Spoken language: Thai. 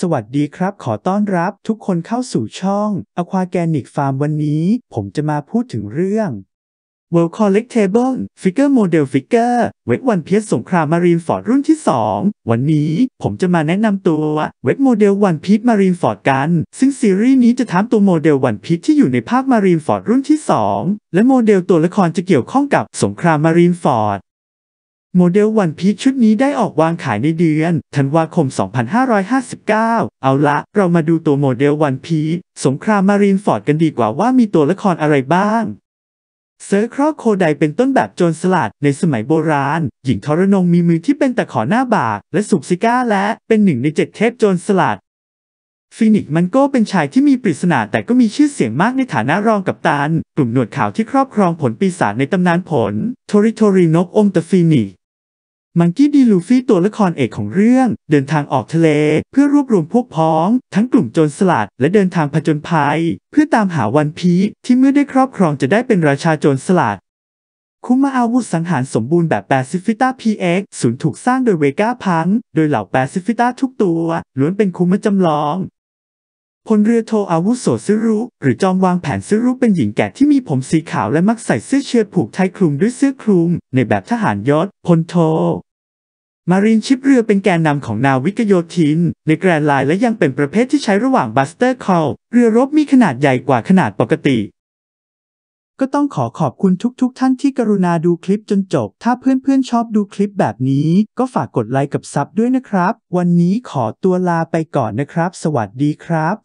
สวัสดีครับขอต้อนรับทุกคนเข้าสู่ช่อง Aquagenic Farm วันนี้ ผมจะมาพูดถึงเรื่อง World Collectable Figure Model Figure เว็บวันเพียสสงครามมารีนฟอร์ดรุ่นที่ 2 วันนี้ผมจะมาแนะนำตัวเว็บโมเดลวันพีสมารีนฟอร์ดกัน ซึ่งซีรีส์นี้จะถามตัวโมเดลวันพีสที่อยู่ในภาคมารีนฟอร์ดรุ่นที่ 2 และโมเดลตัวละครจะเกี่ยวข้องกับสงครามมารีนฟอร์ดโมเดลวันพีชชุดนี้ได้ออกวางขายในเดือนธันวาคม 2559 เอาละเรามาดูตัวโมเดลวันพีชสงครามมารีนฟอร์ดกันดีกว่าว่ามีตัวละครอะไรบ้าง เซอร์ครอโคไดเป็นต้นแบบโจรสลัดในสมัยโบราณ หญิงทรนงมีมือที่เป็นตะขอหน้าบาก และสุบซิก้าและเป็นหนึ่งในเจ็ดเทพโจรสลัดฟินิกมันโก้เป็นชายที่มีปริศนาแต่ก็มีชื่อเสียงมากในฐานะรองกัปตันกลุ่มหนวดขาวที่ครอบครองผลปีศาจในตำนานผลททริทอรินกอมตฟินิกมังกี้ดีลูฟี่ตัวละครเอกของเรื่อง เดินทางออกทะเล เพื่อรวบรวมพวกพ้อง ทั้งกลุ่มโจรสลัด และเดินทางผจญภัย เพื่อตามหาวันพีชที่เมื่อได้ครอบครองจะได้เป็นราชาโจรสลัด คุมาอาวุธสังหารสมบูรณ์แบบแปซิฟิต้า PX ศูนย์ถูกสร้างโดยเวก้าพัง โดยเหล่าแปซิฟิต้าทุกตัวล้วนเป็นคุมาจำลองพลเรือโทอาวุโสซึรุหรือจอมวางแผนซึรุเป็นหญิงแก่ที่มีผมสีขาวและมักใส่เสื้อเชิดผูกไทคลุมด้วยเสื้อคลุมในแบบทหารยศพลโทมารีนชิปเรือเป็นแกนนำของนาวิกโยธินในแกรนไลน์และยังเป็นประเภทที่ใช้ระหว่างบัสเตอร์คอลเรือรบมีขนาดใหญ่กว่าขนาดปกติ ก็ต้องขอขอบคุณทุกๆทท่านที่กรุณาดูคลิปจนจบ ถ้าเพื่อนๆ ชอบดูคลิปแบบนี้ ก็ฝากกดไลค์กับซับด้วยนะครับ วันนี้ขอตัวลาไปก่อนนะครับ สวัสดีครับ